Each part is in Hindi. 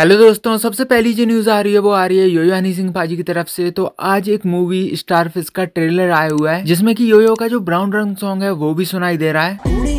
हेलो दोस्तों सबसे पहली जो न्यूज़ आ रही है वो आ रही है योयो हनी सिंह पाजी की तरफ से तो आज एक मूवी स्टारफिश का ट्रेलर आया हुआ है जिसमें कि योयो का जो ब्राउन रंग सॉन्ग है वो भी सुनाई दे रहा है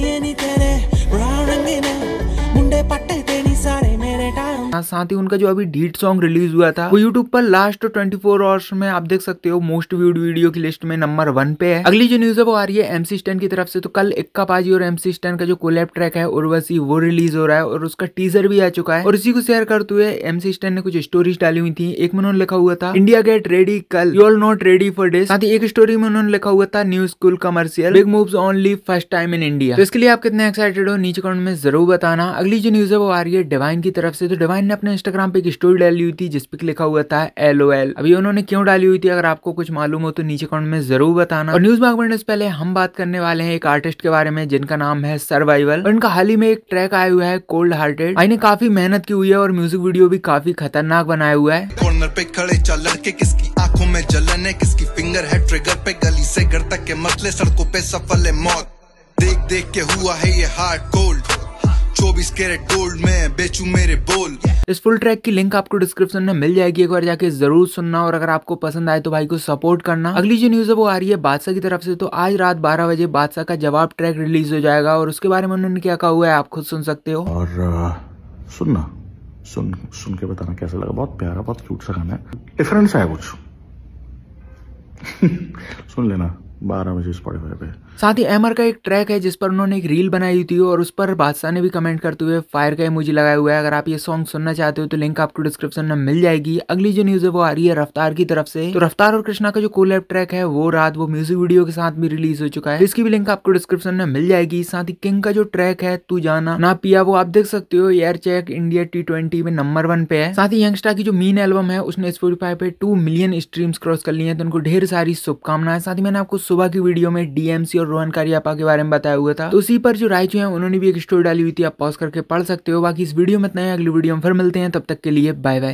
साथ साथ ही उनका जो अभी डीट सॉन्ग रिलीज हुआ था वो यूट्यूब पर लास्ट ट्वेंटी फोर आवर्स में आप देख सकते हो मोस्ट व्यूड वीडियो की लिस्ट में नंबर वन पे है अगली जो न्यूज है वो आ रही है एमसी स्टैंड की तरफ से तो कल इक्का पाजी और एमसी स्टैंड का जो कोलेब ट्रैक है उर्वसी वो रिलीज हो रहा है और उसका टीजर भी आ चुका है और इसी को शेयर करते हुए एमसी स्टैंड ने कुछ स्टोरीज डाली हुई थी एक में उन्होंने लिखा हुआ था इंडिया गेट रेडी कल you are not ready for day साथ ही एक स्टोरी में उन्होंने लिखा हुआ था new school commercial big move only first time in India तो इसके लिए आप कितने एक्साइटेड हो नीचे कमेंट में जरूर बताना अगली जो न्यूज है वो आ रही है डिवाइन की तरफ से तो डिवाइन ने अपने इंस्टाग्राम पे एक स्टोरी डाली हुई थी जिसपे लिखा हुआ था एल ओ एल अभी उन्होंने क्यों डाली हुई थी अगर आपको कुछ मालूम हो तो नीचे कमेंट में जरूर बताना और न्यूज भाग बढ़ने से पहले हम बात करने वाले हैं एक आर्टिस्ट के बारे में जिनका नाम है सर्वाइवल इनका हाल ही में एक ट्रैक आया हुआ है कोल्ड हार्टेड इन्हें काफी मेहनत की हुई है और म्यूजिक वीडियो भी काफी खतरनाक बनाया हुआ है कॉर्नर पे खड़े चल किसकी आंखों में जलन है किसकी फिंगर है ट्रिगर पे गली से घर तक के मसले सड़कों पे सफल है मौत देख देख के हुआ है ये हार्ट कोल्ड चौबीस कैरेट गोल्ड में बेचू मेरे बोल इस फुल ट्रैक की लिंक आपको डिस्क्रिप्शन में मिल जाएगी एक बार जाके जरूर सुनना और अगर आपको पसंद आए तो भाई को सपोर्ट करना अगली जो न्यूज है वो आ रही है बादशाह की तरफ से तो आज रात 12 बजे बादशाह का जवाब ट्रैक रिलीज हो जाएगा और उसके बारे में उन्होंने क्या कहा हुआ है आप खुद सुन सकते हो और सुनना सुन सुन के बताना कैसा लगा बहुत प्यारा बहुत क्यूट सा गाना है डिफरेंस है कुछ सुन लेना बारह बजे स्पॉटीफाई पे साथ ही एमर का एक ट्रैक है जिस पर उन्होंने एक रील बनाई हुई थी और उस पर बादशाह ने भी कमेंट करते हुए फायर का मुझे लगाया हुआ है अगर आप ये सॉन्ग सुनना चाहते हो तो लिंक आपको डिस्क्रिप्शन में मिल जाएगी अगली जो न्यूज है वो आ रही है रफ्तार की तरफ से तो रफ्तार और कृष्णा का जो कोलैब ट्रैक है वो रात वो म्यूजिक वीडियो के साथ भी रिलीज हो चुका है तो इसकी भी लिंक आपको डिस्क्रिप्शन में मिल जाएगी साथ ही किंग का जो ट्रैक है तू जाना ना पिया वो आप देख सकते हो air check India T twenty में नंबर वन पे है साथ ही यंगस्टा की जो मीन एल्बम है उसने स्पोटीफाई पे टू मिलियन स्ट्रीम्स क्रॉस कर ली है तो उनको ढेर सारी शुभकामनाएं साथ ही मैंने आपको सुबह की वीडियो में डीएमसी और रोहन कारियापा के बारे में बताया हुआ था तो उसी पर जो रायचू है उन्होंने भी एक स्टोरी डाली हुई थी आप पॉज करके पढ़ सकते हो बाकी इस वीडियो में इतना ही अगली वीडियो में फिर मिलते हैं तब तक के लिए बाय बाय